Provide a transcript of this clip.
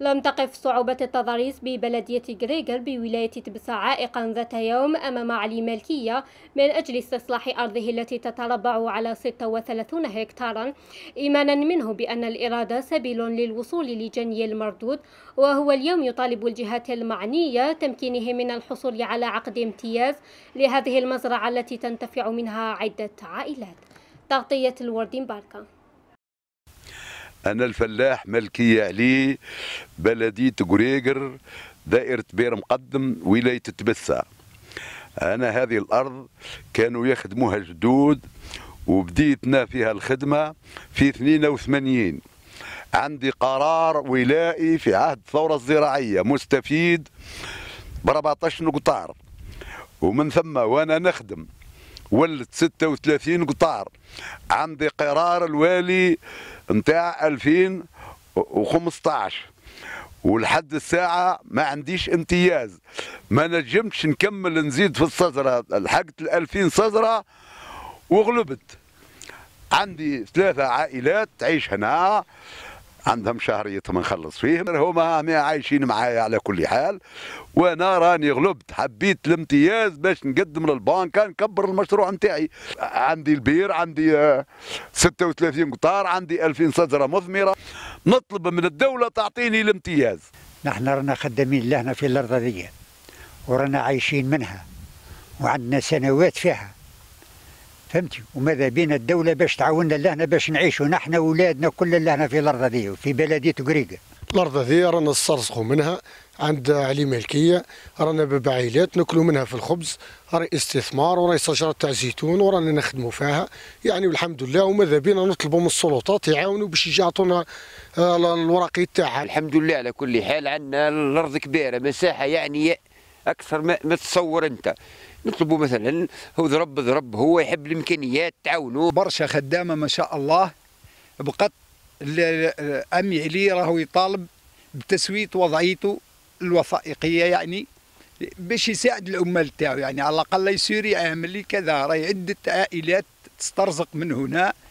لم تقف صعوبة التضاريس ببلدية غريغر بولاية تبسا عائقا ذات يوم أمام علي مالكية من أجل استصلاح أرضه التي تتربع على 36 هكتارا إيمانا منه بأن الإرادة سبيل للوصول لجني المردود وهو اليوم يطالب الجهات المعنية تمكينه من الحصول على عقد امتياز لهذه المزرعة التي تنتفع منها عدة عائلات تغطية الوردين باركا أنا الفلاح ملكية عليه بلدية قريقر دائرة بير مقدم ولاية تبسة أنا هذه الأرض كانوا يخدموها الجدود وبديتنا فيها الخدمة في 82 عندي قرار ولائي في عهد الثورة الزراعية مستفيد ب 14 نقطار ومن ثم وأنا نخدم ولد 36 قطار عندي قرار الوالي نتاع 2015 ولحد الساعة ما عنديش امتياز ما نجمتش نكمل نزيد في الصزرة لحقت الألفين صزرة وغلبت عندي ثلاثة عائلات تعيش هنا عندهم شهرية نخلص فيهم هما عايشين معايا على كل حال وانا راني غلبت حبيت الامتياز باش نقدم للبنكه نكبر المشروع نتاعي عندي البير عندي 36 آه، قطار عندي 2000 صدرة مثمره نطلب من الدوله تعطيني الامتياز نحن رانا خدامين لهنا في الارض هذه ورانا عايشين منها وعندنا سنوات فيها فهمتي وماذا بينا الدوله باش تعاوننا لهنا باش نعيشوا نحن واولادنا كل لهنا في الارض هذه في بلديه قريقه الارض هذه رانا نسترزقوا منها عند علي ملكيه رانا ببعيلات ناكلوا منها في الخبز راهي استثمار وراهي شجره تاع زيتون ورانا نخدموا فيها يعني والحمد لله وماذا بينا نطلبوا من السلطات يعاونوا باش يعطونا آه، الورقي تاعها الحمد لله على كل حال عندنا الارض كبيره مساحه يعني اكثر ما, ما تصور انت نطلبوا مثلا هو ضرب ضرب هو يحب الامكانيات تعاونوه برشا خدامه ما شاء الله بقت امي علي راهو يطالب بتسويه وضعيته الوثائقيه يعني باش يساعد العمال تاعو يعني على الاقل يسير يعمل لي كذا راهي عده عائلات تسترزق من هنا